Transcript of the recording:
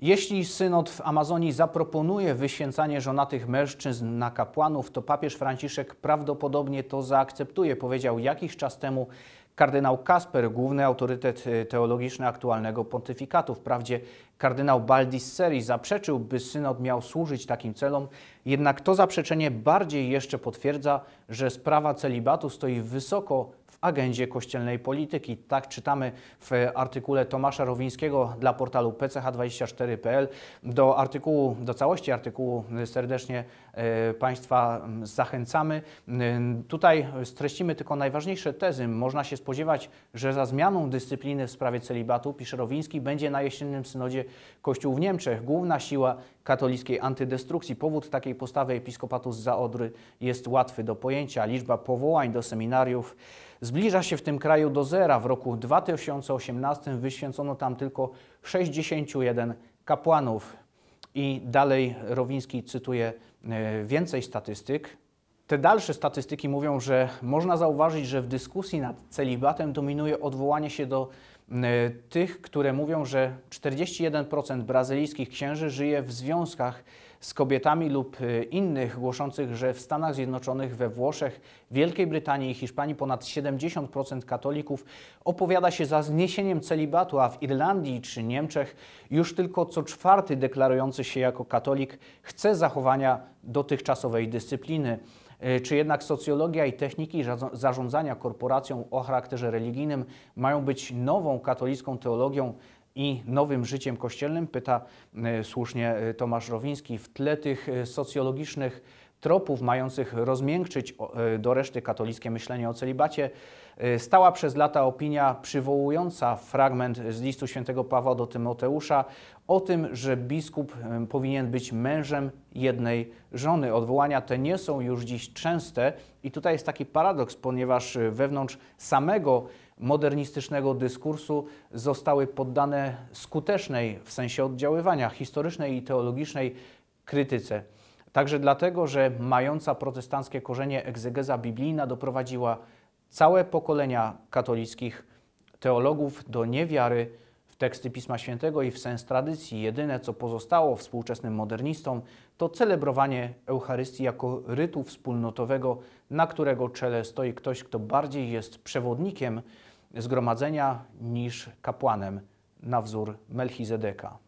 Jeśli synod w Amazonii zaproponuje wyświęcanie żonatych mężczyzn na kapłanów, to papież Franciszek prawdopodobnie to zaakceptuje, powiedział jakiś czas temu kardynał Kasper, główny autorytet y, teologiczny aktualnego pontyfikatu. Wprawdzie kardynał Seri zaprzeczył, by synod miał służyć takim celom, jednak to zaprzeczenie bardziej jeszcze potwierdza, że sprawa celibatu stoi wysoko agendzie kościelnej polityki. Tak czytamy w artykule Tomasza Rowińskiego dla portalu pch24.pl. Do artykułu, do całości artykułu serdecznie e, Państwa zachęcamy. E, tutaj streścimy tylko najważniejsze tezy. Można się spodziewać, że za zmianą dyscypliny w sprawie celibatu, pisze Rowiński, będzie na jesiennym synodzie Kościół w Niemczech. Główna siła katolickiej antydestrukcji. Powód takiej postawy episkopatu z Zaodry jest łatwy do pojęcia. Liczba powołań do seminariów zbliża się w tym kraju do zera. W roku 2018 wyświęcono tam tylko 61 kapłanów. I dalej Rowiński cytuje e, więcej statystyk. Te dalsze statystyki mówią, że można zauważyć, że w dyskusji nad celibatem dominuje odwołanie się do Y, tych, które mówią, że 41% brazylijskich księży żyje w związkach z kobietami lub y, innych, głoszących, że w Stanach Zjednoczonych, we Włoszech, Wielkiej Brytanii i Hiszpanii ponad 70% katolików opowiada się za zniesieniem celibatu, a w Irlandii czy Niemczech już tylko co czwarty deklarujący się jako katolik chce zachowania dotychczasowej dyscypliny. E, czy jednak socjologia i techniki zarządzania korporacją o charakterze religijnym mają być nową katolicką teologią i nowym życiem kościelnym? Pyta e, słusznie e, Tomasz Rowiński. W tle tych socjologicznych tropów mających rozmiękczyć e, do reszty katolickie myślenie o celibacie, e, stała przez lata opinia przywołująca fragment z listu świętego Pawła do Tymoteusza o tym, że biskup e, powinien być mężem jednej żony. Odwołania te nie są już dziś częste i tutaj jest taki paradoks, ponieważ wewnątrz samego modernistycznego dyskursu zostały poddane skutecznej w sensie oddziaływania historycznej i teologicznej krytyce. Także dlatego, że mająca protestanckie korzenie egzegeza biblijna doprowadziła całe pokolenia katolickich teologów do niewiary w teksty Pisma Świętego i w sens tradycji. Jedyne, co pozostało współczesnym modernistom, to celebrowanie Eucharystii jako rytu wspólnotowego, na którego czele stoi ktoś, kto bardziej jest przewodnikiem zgromadzenia niż kapłanem na wzór Melchizedeka.